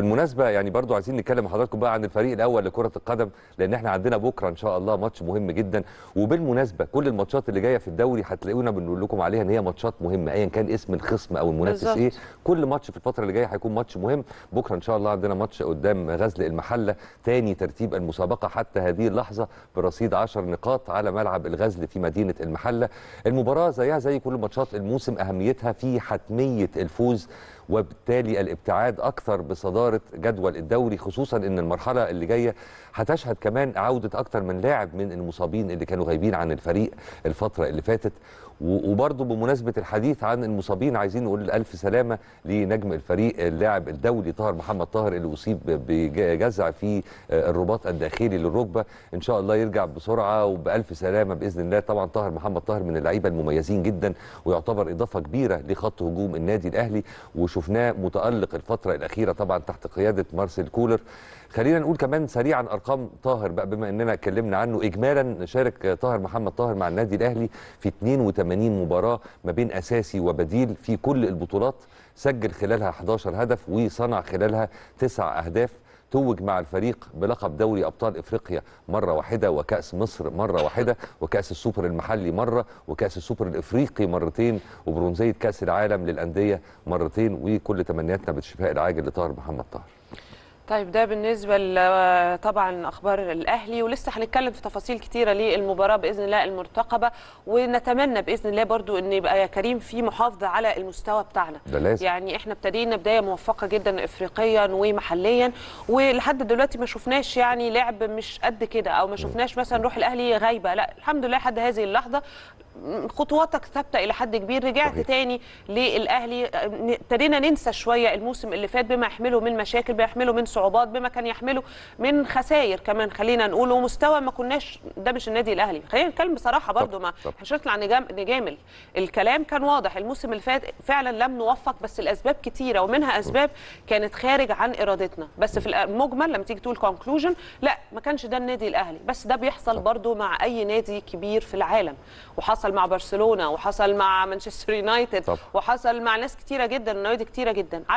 وبالمناسبه يعني برضو عايزين نتكلم مع حضراتكم بقى عن الفريق الاول لكره القدم لان احنا عندنا بكره ان شاء الله ماتش مهم جدا وبالمناسبه كل الماتشات اللي جايه في الدوري هتلاقونا بنقول لكم عليها ان هي ماتشات مهمه ايا كان اسم الخصم او المنافس بالزبط. ايه كل ماتش في الفتره اللي جايه هيكون ماتش مهم بكره ان شاء الله عندنا ماتش قدام غزل المحله ثاني ترتيب المسابقه حتى هذه اللحظه برصيد 10 نقاط على ملعب الغزل في مدينه المحله المباراه زيها زي كل ماتشات الموسم اهميتها في حتميه الفوز وبالتالي الابتعاد اكثر بصداره جدول الدوري خصوصا ان المرحله اللي جايه هتشهد كمان عوده اكثر من لاعب من المصابين اللي كانوا غايبين عن الفريق الفتره اللي فاتت وبرضه بمناسبه الحديث عن المصابين عايزين نقول الف سلامه لنجم الفريق اللاعب الدولي طاهر محمد طاهر اللي اصيب بجزع في آه، الرباط الداخلي للركبه ان شاء الله يرجع بسرعه وبالف سلامه باذن الله طبعا طاهر محمد طاهر من اللعيبه المميزين جدا ويعتبر اضافه كبيره لخط هجوم النادي الاهلي وشفناه متالق الفتره الاخيره طبعا تحت قياده مارسيل كولر خلينا نقول كمان سريعا ارقام طاهر بقى بما اننا اتكلمنا عنه اجمالا شارك طاهر محمد طاهر مع النادي الاهلي في 82 80 مباراة ما بين أساسي وبديل في كل البطولات سجل خلالها 11 هدف وصنع خلالها 9 أهداف توج مع الفريق بلقب دوري ابطال افريقيا مره واحده وكاس مصر مره واحده وكاس السوبر المحلي مره وكاس السوبر الافريقي مرتين وبرونزيه كاس العالم للانديه مرتين وكل تمنياتنا بالشفاء العاجل لطاهر محمد طاهر طيب ده بالنسبه طبعا اخبار الاهلي ولسه هنتكلم في تفاصيل كتيره للمباراه باذن الله المرتقبه ونتمنى باذن الله برضو ان يبقى يا كريم في محافظه على المستوى بتاعنا ده لازم. يعني احنا ابتدينا بدايه موفقه جدا افريقيا ومحليا ولحد دلوقتي ما شفناش يعني لعب مش قد كده او ما شفناش مثلا روح الاهلي غايبه لا الحمد لله لحد هذه اللحظه خطواتك ثابته الى حد كبير رجعت صحيح. تاني للاهلي ابتدينا ننسى شويه الموسم اللي فات بما يحمله من مشاكل بما يحمله من صعوبات بما كان يحمله من خسائر كمان خلينا نقول ومستوى ما كناش ده مش النادي الاهلي خلينا نتكلم بصراحه برده ما مش هنطلع نجامل الكلام كان واضح الموسم اللي فات فعلا لم نوفق بس الاسباب كتيره ومنها اسباب كانت خارج عن ارادتنا بس في المجمل لما تيجي تقول كونكلوجن لا ما كانش ده النادي الاهلي بس ده بيحصل برده مع اي نادي كبير في العالم وحصل حصل مع برشلونه وحصل مع مانشستر يونايتد وحصل مع ناس كتيره جدا ونوادي كتيره جدا